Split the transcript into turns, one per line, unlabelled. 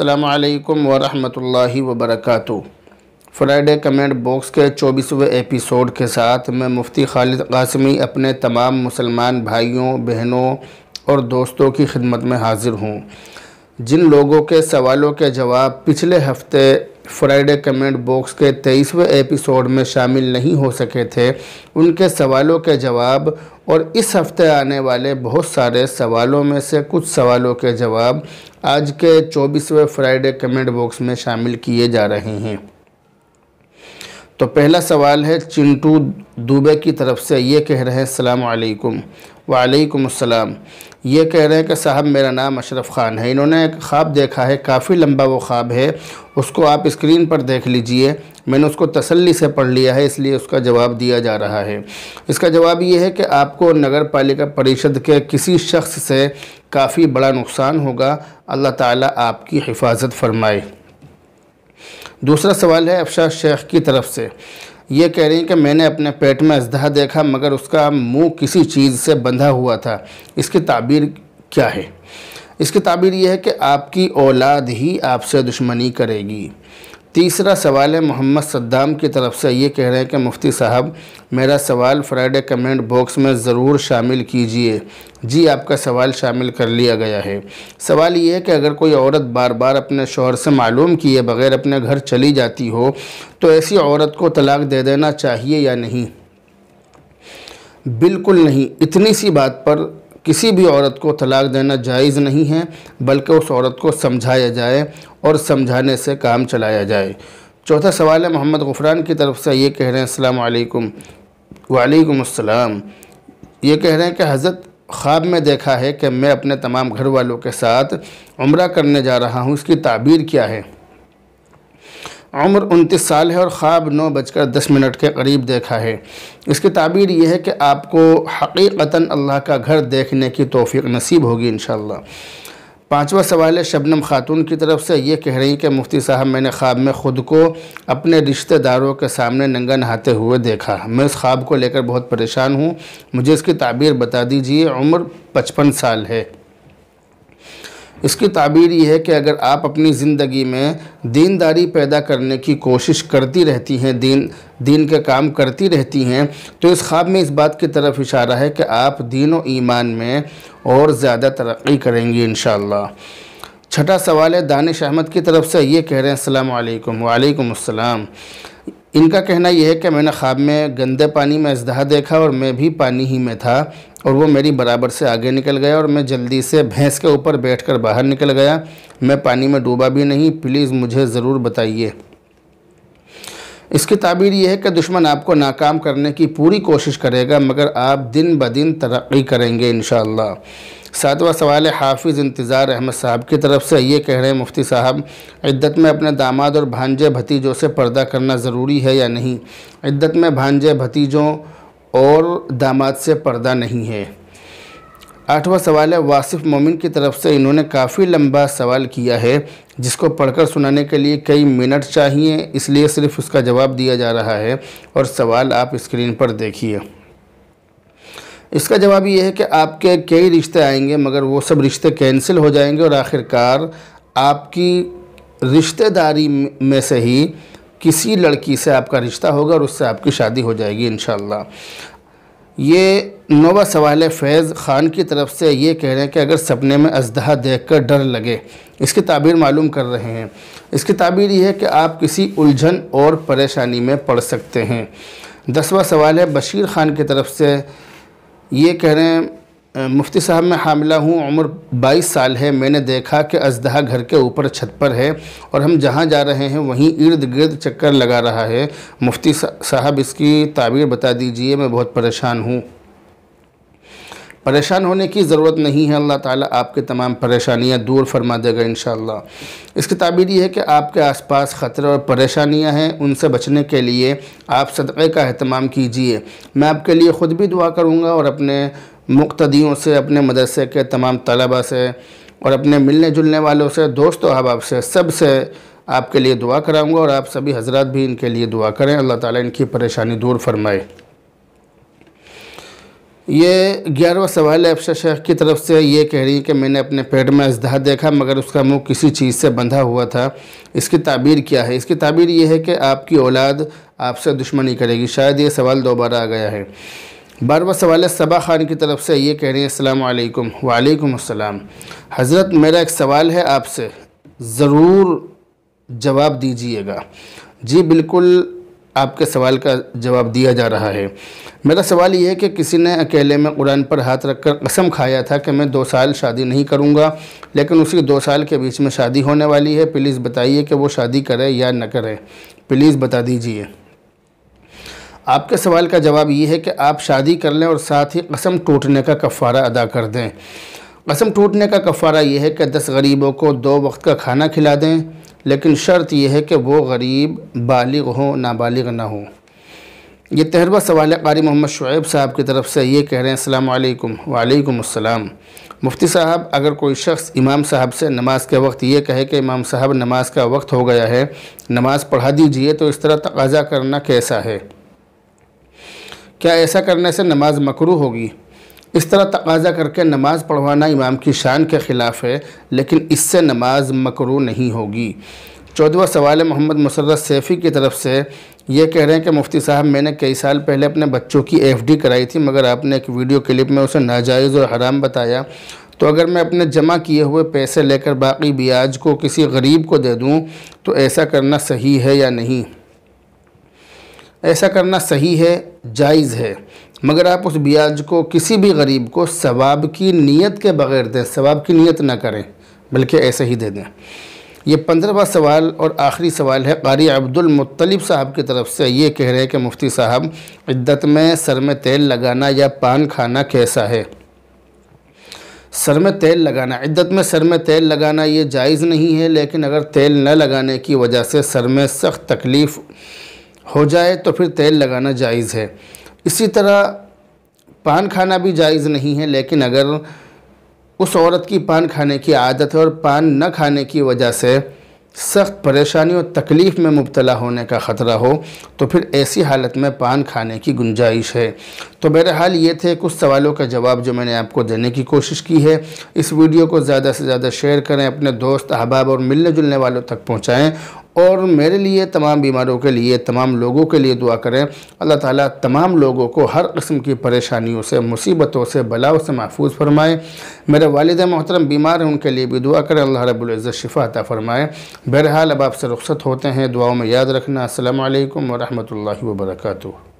अल्लाम वरहमतुल्लाहि वबरकातु Friday comment box के चौबीसवें एपिसोड के साथ मैं मुफ्ती खालिद कासमी अपने तमाम मुसलमान भाइयों बहनों और दोस्तों की खिदमत में हाजिर हूँ जिन लोगों के सवालों के जवाब पिछले हफ्ते फ्राइडे कमेंट बॉक्स के तेईसवें एपिसोड में शामिल नहीं हो सके थे उनके सवालों के जवाब और इस हफ्ते आने वाले बहुत सारे सवालों में से कुछ सवालों के जवाब आज के चौबीसवें फ्राइडे कमेंट बॉक्स में शामिल किए जा रहे हैं तो पहला सवाल है चिंटू दुबे की तरफ से ये कह रहे हैं सलाम वालेकुम वालेकुम अस्सलाम ये कह रहे हैं कि साहब मेरा नाम अशरफ ख़ान है इन्होंने एक ख्वाब देखा है काफ़ी लंबा वो ख्वाब है उसको आप स्क्रीन पर देख लीजिए मैंने उसको तसल्ली से पढ़ लिया है इसलिए उसका जवाब दिया जा रहा है इसका जवाब ये है कि आपको नगर पालिका परिषद के किसी शख्स से काफ़ी बड़ा नुकसान होगा अल्लाह ताला आपकी हिफाजत फरमाए दूसरा सवाल है अफशा शेख की तरफ से ये कह रही हैं कि मैंने अपने पेट में अजदहा देखा मगर उसका मुंह किसी चीज़ से बंधा हुआ था इसकी ताबीर क्या है इसकी ताबीर यह है कि आपकी औलाद ही आपसे दुश्मनी करेगी तीसरा सवाल है मोहम्मद सद्दाम की तरफ से ये कह रहे हैं कि मुफ्ती साहब मेरा सवाल फ्राइडे कमेंट बॉक्स में ज़रूर शामिल कीजिए जी आपका सवाल शामिल कर लिया गया है सवाल ये है कि अगर कोई औरत बार बार अपने शोहर से मालूम किए बगैर अपने घर चली जाती हो तो ऐसी औरत को तलाक दे देना चाहिए या नहीं बिल्कुल नहीं इतनी सी बात पर किसी भी औरत को तलाक देना जायज़ नहीं है बल्कि उस औरत को समझाया जाए और समझाने से काम चलाया जाए चौथा सवाल है मोहम्मद गुफरान की तरफ से ये कह रहे हैं अस्सलाम वालेकुम वालेकुम अस्सलाम ये कह रहे हैं कि हज़रत ख्वाब में देखा है कि मैं अपने तमाम घर वालों के साथ उम्र करने जा रहा हूँ इसकी ताबीर क्या है उम्र उनतीस साल है और ख्वाब नौ बजकर दस मिनट के करीब देखा है इसकी ताबीर यह है कि आपको हकीकता अल्लाह का घर देखने की तोफ़ी नसीब होगी इन पाँचवा सवाल है शबनम खातून की तरफ से ये कह रही कि मुफ्ती साहब मैंने ख्वाब में ख़ुद को अपने रिश्तेदारों के सामने नंगा नहाते हुए देखा मैं इस ख्वाब को लेकर बहुत परेशान हूँ मुझे इसकी ताबीर बता दीजिए उम्र पचपन साल है इसकी ताबीर ये है कि अगर आप अपनी ज़िंदगी में दीनदारी पैदा करने की कोशिश करती रहती हैं दीन दीन के काम करती रहती हैं तो इस ख्वाब में इस बात की तरफ इशारा है कि आप दीन व ईमान में और ज़्यादा तरक्की करेंगी इन छठा सवाल है दानिश अहमद की तरफ से ये कह रहे हैं अल्लाम वालेकुम असलम इनका कहना यह है कि मैंने ख्वाब में गंदे पानी में अजदहा देखा और मैं भी पानी ही में था और वो मेरी बराबर से आगे निकल गया और मैं जल्दी से भैंस के ऊपर बैठकर बाहर निकल गया मैं पानी में डूबा भी नहीं प्लीज़ मुझे ज़रूर बताइए इसकी ताबीर यह है कि दुश्मन आपको नाकाम करने की पूरी कोशिश करेगा मगर आप दिन ब दिन तरक्की करेंगे इन सातवां सवाल है हाफिज़ इंतज़ार अहमद साहब की तरफ से ये कह रहे हैं मुफ्ती साहब इद्दत में अपने दामाद और भांजे भतीजों से पर्दा करना ज़रूरी है या नहीं इद्दत में भांजे भतीजों और दामाद से पर्दा नहीं है आठवां सवाल है वासिफ मोमिन की तरफ से इन्होंने काफ़ी लंबा सवाल किया है जिसको पढ़कर सुनाने के लिए कई मिनट चाहिए इसलिए सिर्फ उसका जवाब दिया जा रहा है और सवाल आप स्क्रीन पर देखिए इसका जवाब ये है कि आपके कई रिश्ते आएंगे मगर वो सब रिश्ते कैंसिल हो जाएंगे और आखिरकार आपकी रिश्तेदारी में से ही किसी लड़की से आपका रिश्ता होगा और उससे आपकी शादी हो जाएगी इन ये नोवा सवाल है फैज़ ख़ान की तरफ से ये कह रहे हैं कि अगर सपने में अजदहा देख कर डर लगे इसकी ताबीर मालूम कर रहे हैं इसकी ताबीर ये है कि आप किसी उलझन और परेशानी में पड़ सकते हैं दसवा सवाल है बशीर ख़ान की तरफ से ये कह रहे हैं मुफ्ती साहब मैं हामिला हूँ उम्र 22 साल है मैंने देखा कि अजदहा घर के ऊपर छत पर है और हम जहाँ जा रहे हैं वहीं इर्द गिर्द चक्कर लगा रहा है मुफ्ती साहब इसकी ताबीर बता दीजिए मैं बहुत परेशान हूँ परेशान होने की ज़रूरत नहीं है अल्लाह ताला आपके तमाम परेशानियां दूर फरमा देगा इन इसकी ताबीर ये है कि आपके आसपास ख़तरे और परेशानियां हैं उनसे बचने के लिए आप सदक़े का अहतमाम कीजिए मैं आपके लिए ख़ुद भी दुआ करूँगा और अपने मुख्तियों से अपने मदरसे के तमाम तलबा से और अपने मिलने जुलने वालों से दोस्त अहबाब से सब से आपके लिए दुआ कराऊंगा और आप सभी हजरत भी इनके लिए दुआ करें अल्लाह ताला इनकी परेशानी दूर फरमाए ये ग्यारहवा सवाल है अफसर शेख की तरफ से ये कह रही कि मैंने अपने पेट में अजदहा देखा मगर उसका मुंह किसी चीज़ से बंधा हुआ था इसकी ताबीर क्या है इसकी ताबीर ये है कि आपकी औलाद आपसे दुश्मनी करेगी शायद ये सवाल दोबारा आ गया है बारवा सवाल है सबा ख़ान की तरफ से ये कह रही है अस्सलाम वालेकुम वालेकुम अस्सलाम हज़रत मेरा एक सवाल है आपसे ज़रूर जवाब दीजिएगा जी बिल्कुल आपके सवाल का जवाब दिया जा रहा है मेरा सवाल ये है कि किसी ने अकेले में कुरान पर हाथ रखकर कसम खाया था कि मैं दो साल शादी नहीं करूँगा लेकिन उसकी दो साल के बीच में शादी होने वाली है प्लीज़ बताइए कि वो शादी करे या न करे प्लीज़ बता दीजिए आपके सवाल का जवाब ये है कि आप शादी कर लें और साथ ही कसम टूटने का कफ़ारा अदा कर दें कसम टूटने का कफ़ारा यह है कि दस गरीबों को दो वक्त का खाना खिला दें लेकिन शर्त यह है कि वो गरीब बालिग हों नाबालिग ना हों ये तहरबा सवाल कारी मोहम्मद शुएब साहब की तरफ से ये कह रहे हैं अल्लाम वालेकुम अस्सलाम मुफ्ती साहब अगर कोई शख्स इमाम साहब से नमाज के वक्त ये कहे कि इमाम साहब नमाज का वक्त हो गया है नमाज़ पढ़ा दीजिए तो इस तरह तकाजा करना कैसा है क्या ऐसा करने से नमाज मकरू होगी इस तरह तकाजा करके नमाज़ पढ़वाना इमाम की शान के ख़िलाफ़ है लेकिन इससे नमाज मकरू नहीं होगी चौदवा सवाल है मोहम्मद मुसर सैफ़ी की तरफ से ये कह रहे हैं कि मुफ्ती साहब मैंने कई साल पहले अपने बच्चों की एफडी कराई थी मगर आपने एक वीडियो क्लिप में उसे नाजायज़ और हराम बताया तो अगर मैं अपने जमा किए हुए पैसे लेकर बाकी ब्याज को किसी गरीब को दे दूँ तो ऐसा करना सही है या नहीं ऐसा करना सही है जायज़ है मगर आप उस ब्याज को किसी भी गरीब को सवाब की नीयत के बगैर दें सवाब की नीयत ना करें बल्कि ऐसे ही दे दें यह पंद्रहवा सवाल और आखिरी सवाल है कारी अब्दुल मुत्तलिब साहब की तरफ से ये कह रहे हैं कि मुफ्ती साहब इद्दत में सर में तेल लगाना या पान खाना कैसा है सर में तेल लगाना इद्दत में सर में तेल लगाना ये जायज़ नहीं है लेकिन अगर तेल न लगाने की वजह से सर में सख्त तकलीफ़ हो जाए तो फिर तेल लगाना जायज़ है इसी तरह पान खाना भी जायज़ नहीं है लेकिन अगर उस औरत की पान खाने की आदत है और पान न खाने की वजह से सख्त परेशानी और तकलीफ़ में मुबतला होने का ख़तरा हो तो फिर ऐसी हालत में पान खाने की गुंजाइश है तो बहरहाल ये थे कुछ सवालों का जवाब जो मैंने आपको देने की कोशिश की है इस वीडियो को ज़्यादा से ज़्यादा शेयर करें अपने दोस्त अहबाब और मिलने जुलने वालों तक पहुँचाएँ और मेरे लिए तमाम बीमारों के लिए तमाम लोगों के लिए दुआ करें अल्लाह ताला तमाम लोगों को हर कस्म की परेशानियों से मुसीबतों से बलाओं से महफूज फरमाएँ मेरे वालद मोहतरम बीमार हैं उनके लिए भी दुआ करें अल्लाह रबुल्ज़त शिफा अता फ़रमाएँ बहरहाल अब आपसे रुख्सत होते हैं दुआओं में याद रखना असल वरहमल वर्का